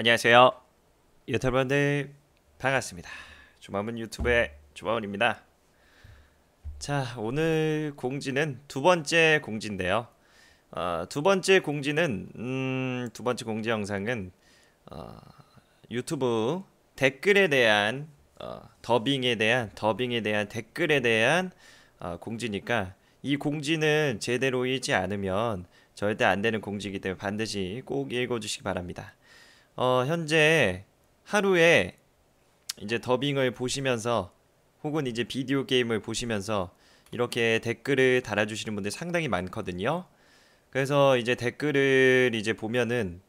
안녕하세요. 여러분들 반갑습니다. 조마문 유튜브의 조마문입니다. 자, 오늘 공지는 두 번째 공지인데요. 어, 두 번째 공지는 음, 두 번째 공지 영상은 어, 유튜브 댓글에 대한 어, 더빙에 대한 더빙에 대한 댓글에 대한 어, 공지니까 이 공지는 제대로 읽지 않으면 절대 안 되는 공지이기 때문에 반드시 꼭 읽어주시기 바랍니다. 어, 현재 하루에 이제 더빙을 보시면서 혹은 이제 비디오 게임을 보시면서 이렇게 댓글을 달아주시는 분들 상당히 많거든요. 그래서 이제 댓글을 이제 보면은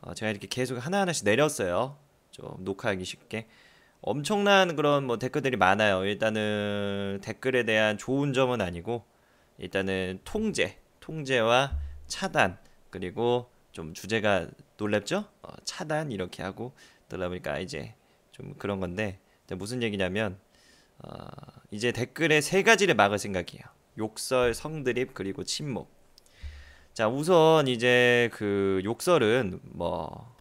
어, 제가 이렇게 계속 하나하나씩 내렸어요. 좀 녹화하기 쉽게. 엄청난 그런 뭐 댓글들이 많아요. 일단은 댓글에 대한 좋은 점은 아니고 일단은 통제, 통제와 차단 그리고 좀 주제가 놀랍죠? 어, 차단 이렇게 하고 놀라보니까 이제 좀 그런 건데 무슨 얘기냐면 어, 이제 댓글에 세 가지를 막을 생각이에요. 욕설, 성드립 그리고 침묵. 자 우선 이제 그 욕설은 뭐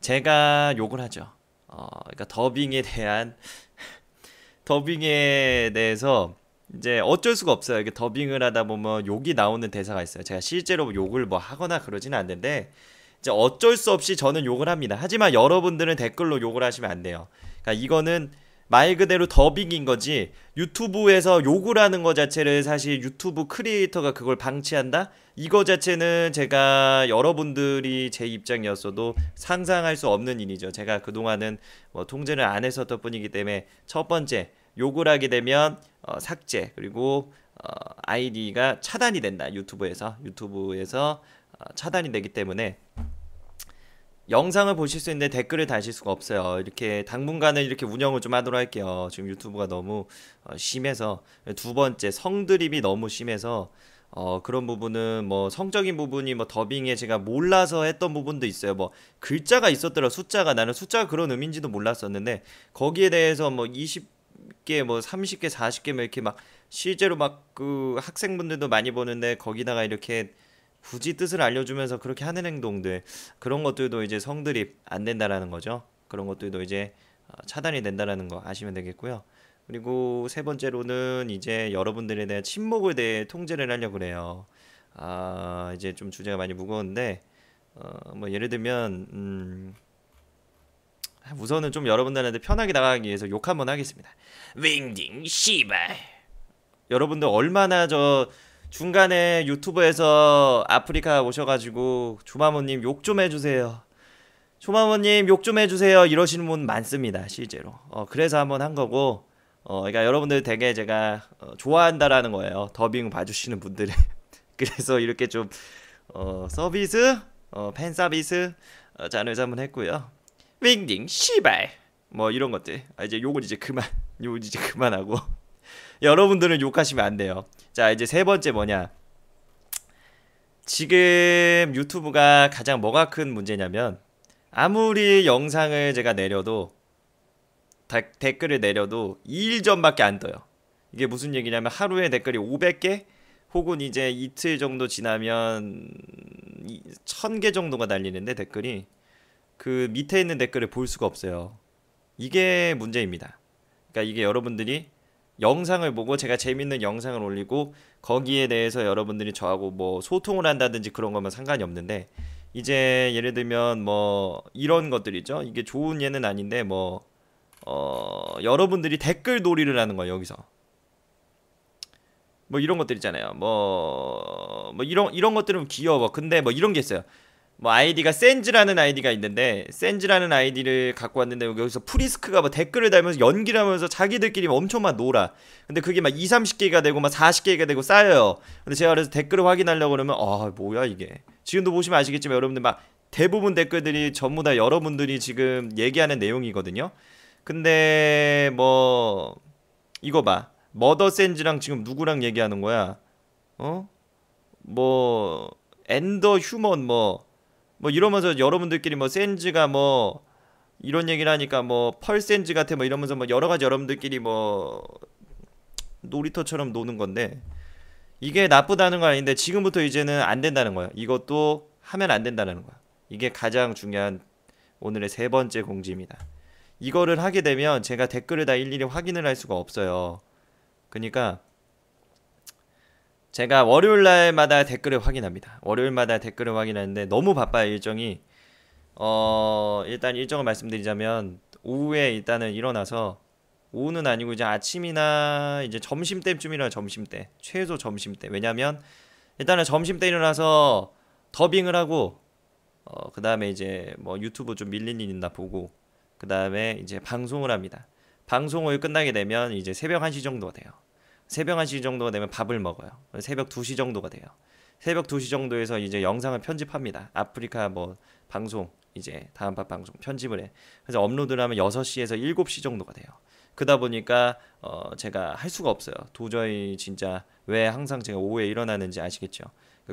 제가 욕을 하죠. 어, 그러니까 더빙에 대한 더빙에 대해서 이제 어쩔 수가 없어요. 이게 더빙을 하다 보면 욕이 나오는 대사가 있어요. 제가 실제로 욕을 뭐 하거나 그러지는 않는데 이제 어쩔 수 없이 저는 욕을 합니다. 하지만 여러분들은 댓글로 욕을 하시면 안 돼요. 그러니까 이거는 말 그대로 더빙인 거지 유튜브에서 욕을 하는 거 자체를 사실 유튜브 크리에이터가 그걸 방치한다? 이거 자체는 제가 여러분들이 제 입장이었어도 상상할 수 없는 일이죠. 제가 그동안은 뭐 통제를 안 했었던 뿐이기 때문에 첫 번째 욕을 하게 되면 어, 삭제 그리고 어, 아이디가 차단이 된다 유튜브에서 유튜브에서 어, 차단이 되기 때문에 영상을 보실 수 있는데 댓글을 다실 수가 없어요. 이렇게 당분간은 이렇게 운영을 좀 하도록 할게요. 지금 유튜브가 너무 어, 심해서 두 번째 성드립이 너무 심해서 어, 그런 부분은 뭐 성적인 부분이 뭐 더빙에 제가 몰라서 했던 부분도 있어요. 뭐 글자가 있었더라 숫자가 나는 숫자가 그런 의미인지도 몰랐었는데 거기에 대해서 뭐 20개 뭐 30개 40개 뭐 이렇게 막 실제로 막 그 학생분들도 많이 보는데 거기다가 이렇게 굳이 뜻을 알려주면서 그렇게 하는 행동들 그런 것들도 이제 성들이안 된다라는 거죠. 그런 것들도 이제 어, 차단이 된다라는 거 아시면 되겠고요. 그리고 세 번째로는 이제 여러분들에 대한 침묵을 대해 통제를 하려고 그래요. 아 이제 좀 주제가 많이 무거운데 어, 뭐 예를 들면 음, 우선은 좀 여러분들한테 편하게 나가기 위해서 욕 한번 하겠습니다. 윙딩 씨발. 여러분들 얼마나 저 중간에 유튜브에서 아프리카 오셔가지고 조마모님 욕 좀 해주세요. 조마모님 욕 좀 해주세요. 이러시는 분 많습니다. 실제로. 어, 그래서 한번 한 거고. 어, 그러니까 여러분들 되게 제가 어, 좋아한다라는 거예요. 더빙 봐주시는 분들의. 그래서 이렇게 좀 어, 서비스, 어, 팬 서비스 어, 자료에서 한번 했고요. 윙딩 시발 뭐 이런 것들. 아, 이제 욕은 이제 그만. 욕은 이제 그만하고. 여러분들은 욕하시면 안 돼요. 자, 이제 세 번째 뭐냐? 지금 유튜브가 가장 뭐가 큰 문제냐면 아무리 영상을 제가 내려도 다, 댓글을 내려도 2일 전밖에 안 떠요. 이게 무슨 얘기냐면 하루에 댓글이 500개 혹은 이제 이틀 정도 지나면 1000개 정도가 달리는데 댓글이 그 밑에 있는 댓글을 볼 수가 없어요. 이게 문제입니다. 그러니까 이게 여러분들이 영상을 보고 제가 재밌는 영상을 올리고 거기에 대해서 여러분들이 저하고 뭐 소통을 한다든지 그런 거면 상관이 없는데 이제 예를 들면 뭐 이런 것들이죠. 이게 좋은 예는 아닌데 뭐 어, 여러분들이 댓글 놀이를 하는 거예요, 여기서. 뭐 이런 것들 있잖아요. 뭐, 뭐 이런 이런 것들은 귀여워. 근데 뭐 이런 게 있어요. 뭐 아이디가 센즈라는 아이디가 있는데 센즈라는 아이디를 갖고 왔는데 여기서 프리스크가 뭐 댓글을 달면서 연기를 하면서 자기들끼리 엄청 막 놀아 근데 그게 막 2, 30개가 되고 막 40개가 되고 쌓여요 근데 제가 그래서 댓글을 확인하려고 그러면 아 뭐야 이게 지금도 보시면 아시겠지만 여러분들 막 대부분 댓글들이 전부 다 여러분들이 지금 얘기하는 내용이거든요 근데 뭐 이거 봐 머더 센즈랑 지금 누구랑 얘기하는 거야 어? 뭐 엔더 휴먼 뭐뭐 이러면서 여러분들끼리 뭐 센즈가 뭐 이런 얘기를 하니까 뭐 펄센즈 같아 뭐 이러면서 뭐 여러 가지 여러분들끼리 뭐 놀이터처럼 노는 건데 이게 나쁘다는 건 아닌데 지금부터 이제는 안 된다는 거야. 이것도 하면 안 된다는 거야. 이게 가장 중요한 오늘의 세 번째 공지입니다. 이거를 하게 되면 제가 댓글을 다 일일이 확인을 할 수가 없어요. 그러니까 제가 월요일 날마다 댓글을 확인합니다. 월요일마다 댓글을 확인하는데 너무 바빠요 일정이. 어 일단 일정을 말씀드리자면 오후에 일단은 일어나서 오후는 아니고 이제 아침이나 이제 점심 때쯤이나 점심 때 최소 점심 때 왜냐면 일단은 점심 때 일어나서 더빙을 하고 어, 그 다음에 이제 뭐 유튜브 좀 밀린 일 있나 보고 그 다음에 이제 방송을 합니다. 방송을 끝나게 되면 이제 새벽 1시 정도가 돼요. 새벽 1시 정도가 되면 밥을 먹어요. 새벽 2시 정도가 돼요. 새벽 2시 정도에서 이제 영상을 편집합니다. 아프리카 뭐 방송 이제 다음 밥 방송 편집을 해. 그래서 업로드를 하면 6시에서 7시 정도가 돼요. 그다 보니까 어 제가 할 수가 없어요. 도저히 진짜 왜 항상 제가 오후에 일어나는지 아시겠죠?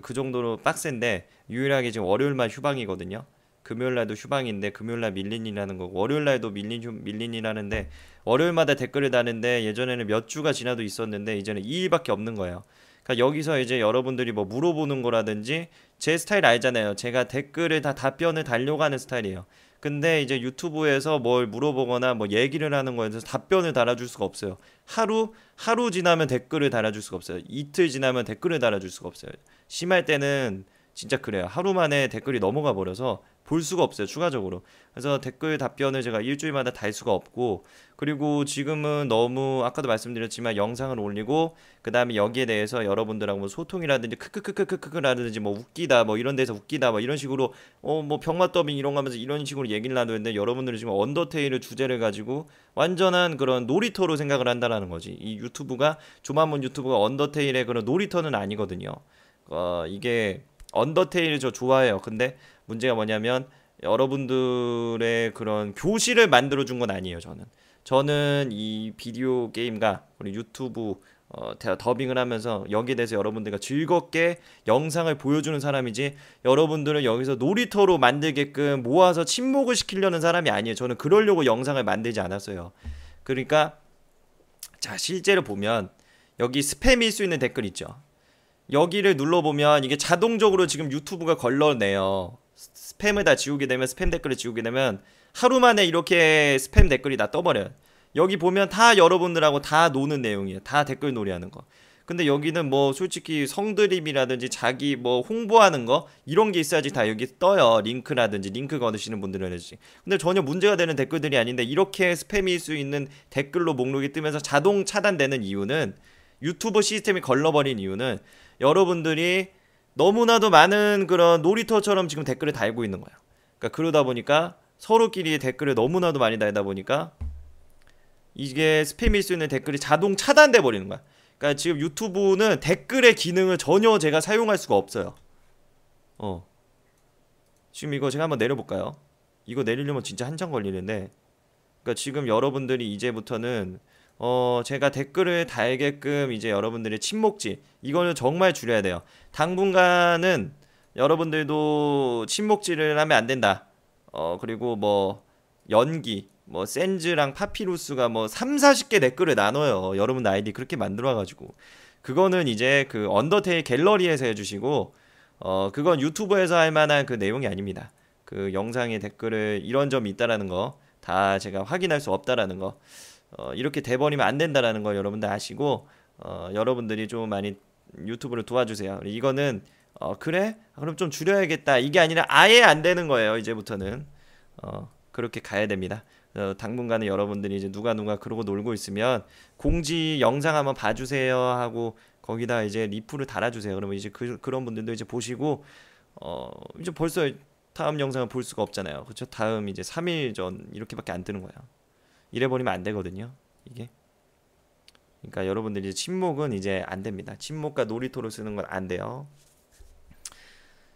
그 정도로 빡센데 유일하게 지금 월요일만 휴방이거든요. 금요일날도 휴방인데 금요일날 밀린이라는 거고 월요일날도 밀린 밀린이라는데 월요일마다 댓글을 다는데 예전에는 몇 주가 지나도 있었는데 이제는 2일밖에 없는 거예요. 그러니까 여기서 이제 여러분들이 뭐 물어보는 거라든지 제 스타일 알잖아요. 제가 댓글을 다 답변을 달려가는 스타일이에요. 근데 이제 유튜브에서 뭘 물어보거나 뭐 얘기를 하는 거에 대해서 답변을 달아줄 수가 없어요. 하루 하루 지나면 댓글을 달아줄 수가 없어요. 이틀 지나면 댓글을 달아줄 수가 없어요. 심할 때는 진짜 그래요. 하루 만에 댓글이 넘어가 버려서 볼 수가 없어요. 추가적으로. 그래서 댓글 답변을 제가 일주일마다 달 수가 없고 그리고 지금은 너무 아까도 말씀드렸지만 영상을 올리고 그다음에 여기에 대해서 여러분들하고 뭐 소통이라든지 크크크크크크크라든지 뭐 웃기다 뭐 이런 데서 웃기다 뭐 이런 식으로 어 뭐 병맛 더빙 이런 거 하면서 이런 식으로 얘기를 나누는데 여러분들이 지금 언더테일을 주제를 가지고 완전한 그런 놀이터로 생각을 한다라는 거지. 이 유튜브가 조만문 유튜브가 언더테일의 그런 놀이터는 아니거든요. 어 이게 언더테일 저 좋아해요. 근데 문제가 뭐냐면 여러분들의 그런 교실을 만들어 준 건 아니에요. 저는 저는 이 비디오 게임과 우리 유튜브 어, 더빙을 하면서 여기에 대해서 여러분들과 즐겁게 영상을 보여주는 사람이지 여러분들은 여기서 놀이터로 만들게끔 모아서 침묵을 시키려는 사람이 아니에요. 저는 그러려고 영상을 만들지 않았어요. 그러니까 자 실제로 보면 여기 스팸일 수 있는 댓글 있죠. 여기를 눌러보면 이게 자동적으로 지금 유튜브가 걸러내요. 스팸을 다 지우게 되면 스팸 댓글을 지우게 되면 하루 만에 이렇게 스팸 댓글이 다 떠버려요. 여기 보면 다 여러분들하고 다 노는 내용이에요. 다 댓글 놀이하는 거. 근데 여기는 뭐 솔직히 성드림이라든지 자기 뭐 홍보하는 거 이런 게 있어야지 다 여기 떠요. 링크라든지 링크 거으시는 분들은 그지 근데 전혀 문제가 되는 댓글들이 아닌데 이렇게 스팸일 수 있는 댓글로 목록이 뜨면서 자동 차단되는 이유는 유튜브 시스템이 걸러버린 이유는 여러분들이 너무나도 많은 그런 놀이터처럼 지금 댓글을 달고 있는 거야. 그러니까 그러다 보니까 서로끼리 댓글을 너무나도 많이 달다 보니까 이게 스팸일 수 있는 댓글이 자동 차단돼 버리는 거야. 그러니까 지금 유튜브는 댓글의 기능을 전혀 제가 사용할 수가 없어요. 어. 지금 이거 제가 한번 내려볼까요? 이거 내리려면 진짜 한참 걸리는데 그러니까 지금 여러분들이 이제부터는 어, 제가 댓글을 달게끔 이제 여러분들의 침묵지 이거는 정말 줄여야 돼요. 당분간은 여러분들도 침묵지를 하면 안 된다. 어, 그리고 뭐 연기, 뭐 센즈랑 파피루스가 뭐 3, 40개 댓글을 나눠요. 여러분 아이디 그렇게 만들어 가지고 그거는 이제 그 언더테일 갤러리에서 해 주시고 어, 그건 유튜브에서 할 만한 그 내용이 아닙니다. 그영상에 댓글을 이런 점이 있다라는 거 다 제가 확인할 수 없다라는 거 어, 이렇게 돼버리면 안 된다라는 걸 여러분들 아시고 어, 여러분들이 좀 많이 유튜브를 도와주세요. 이거는 어, 그래? 아, 그럼 좀 줄여야겠다. 이게 아니라 아예 안 되는 거예요. 이제부터는 어, 그렇게 가야 됩니다. 어, 당분간은 여러분들이 이제 누가 누가 그러고 놀고 있으면 공지 영상 한번 봐주세요 하고 거기다 이제 리플을 달아주세요. 그러면 이제 그, 런 분들도 이제 보시고 어, 이제 벌써 다음 영상을 볼 수가 없잖아요. 그렇죠? 다음 이제 3일 전 이렇게밖에 안 뜨는 거예요. 이래 버리면 안 되거든요. 이게. 그러니까 여러분들이 침묵은 이제 안 됩니다. 침묵과 놀이터로 쓰는 건 안 돼요.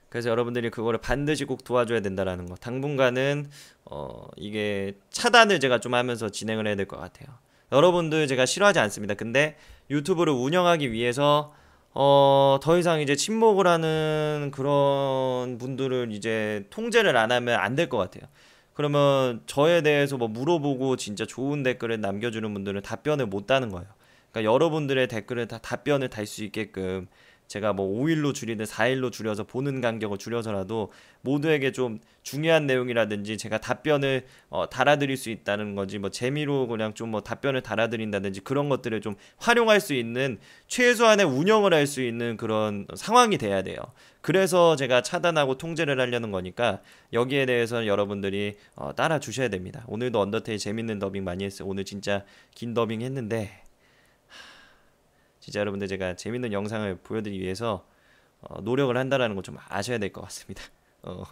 그래서 여러분들이 그거를 반드시 꼭 도와줘야 된다라는 거. 당분간은 어 이게 차단을 제가 좀 하면서 진행을 해야 될 것 같아요. 여러분들 제가 싫어하지 않습니다. 근데 유튜브를 운영하기 위해서 어, 더 이상 이제 침묵을 하는 그런 분들을 이제 통제를 안 하면 안 될 것 같아요. 그러면 저에 대해서 뭐 물어보고 진짜 좋은 댓글을 남겨주는 분들은 답변을 못 다는 거예요. 그러니까 여러분들의 댓글을 다 답변을 달 수 있게끔 제가 뭐 5일로 줄이든 4일로 줄여서 보는 간격을 줄여서라도 모두에게 좀 중요한 내용이라든지 제가 답변을 어, 달아드릴 수 있다는 거지 뭐 재미로 그냥 좀 뭐 답변을 달아드린다든지 그런 것들을 좀 활용할 수 있는 최소한의 운영을 할 수 있는 그런 상황이 돼야 돼요. 그래서 제가 차단하고 통제를 하려는 거니까 여기에 대해서는 여러분들이 어, 따라 주셔야 됩니다. 오늘도 언더테이 재밌는 더빙 많이 했어요. 오늘 진짜 긴 더빙 했는데 진짜 여러분들 제가 재밌는 영상을 보여드리기 위해서 어, 노력을 한다라는 걸좀 아셔야 될 것 같습니다. 어.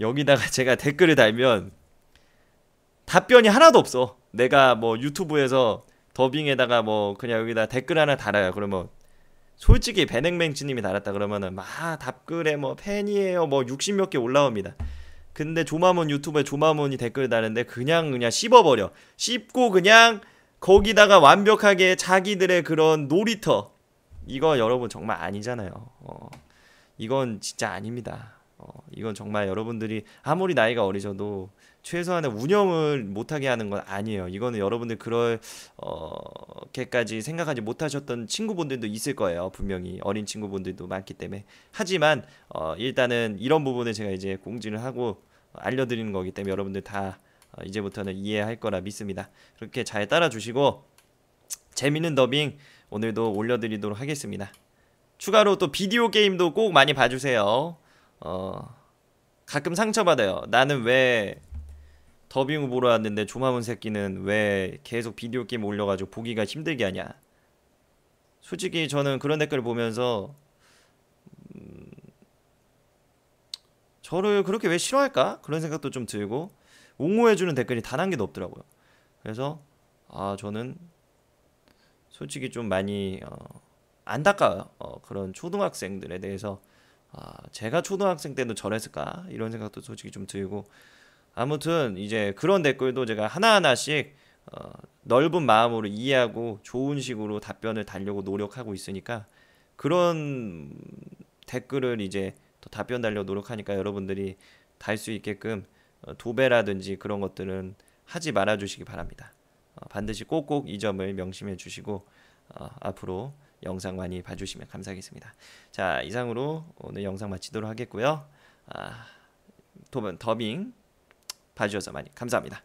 여기다가 제가 댓글을 달면 답변이 하나도 없어. 내가 뭐 유튜브에서 더빙에다가 뭐 그냥 여기다 댓글 하나 달아요. 그러면 솔직히 베냉맹치님이 달았다 그러면은 막 답글에 뭐 팬이에요 뭐 60몇 개 올라옵니다. 근데 조마몬 유튜브에 조마몬이 댓글 다는데 그냥 그냥 씹어버려. 씹고 그냥 거기다가 완벽하게 자기들의 그런 놀이터 이거 여러분 정말 아니잖아요. 어, 이건 진짜 아닙니다. 어, 이건 정말 여러분들이 아무리 나이가 어리셔도 최소한의 운영을 못하게 하는 건 아니에요. 이거는 여러분들 그렇게까지 어, 생각하지 못하셨던 친구분들도 있을 거예요. 분명히 어린 친구분들도 많기 때문에. 하지만 어, 일단은 이런 부분을 제가 이제 공지를 하고 알려드리는 거기 때문에 여러분들 다 어, 이제부터는 이해할 거라 믿습니다. 그렇게 잘 따라주시고 재밌는 더빙 오늘도 올려드리도록 하겠습니다. 추가로 또 비디오 게임도 꼭 많이 봐주세요. 어, 가끔 상처받아요. 나는 왜 더빙 을 보러 왔는데 조마문 새끼는 왜 계속 비디오 게임 올려가지고 보기가 힘들게 하냐. 솔직히 저는 그런 댓글 보면서 음, 저를 그렇게 왜 싫어할까? 그런 생각도 좀 들고 옹호해주는 댓글이 단 한 개도 없더라고요. 그래서 아 저는 솔직히 좀 많이 어, 안타까워요. 어, 그런 초등학생들에 대해서 아, 제가 초등학생 때도 저랬을까 이런 생각도 솔직히 좀 들고 아무튼 이제 그런 댓글도 제가 하나하나씩 어, 넓은 마음으로 이해하고 좋은 식으로 답변을 달려고 노력하고 있으니까 그런 댓글을 이제 더 답변 달려 노력하니까 여러분들이 달 수 있게끔 어, 도배라든지 그런 것들은 하지 말아 주시기 바랍니다. 어, 반드시 꼭꼭 이 점을 명심해 주시고 어, 앞으로 영상 많이 봐주시면 감사하겠습니다. 자 이상으로 오늘 영상 마치도록 하겠고요. 아, 도 더빙 봐주셔서 많이 감사합니다.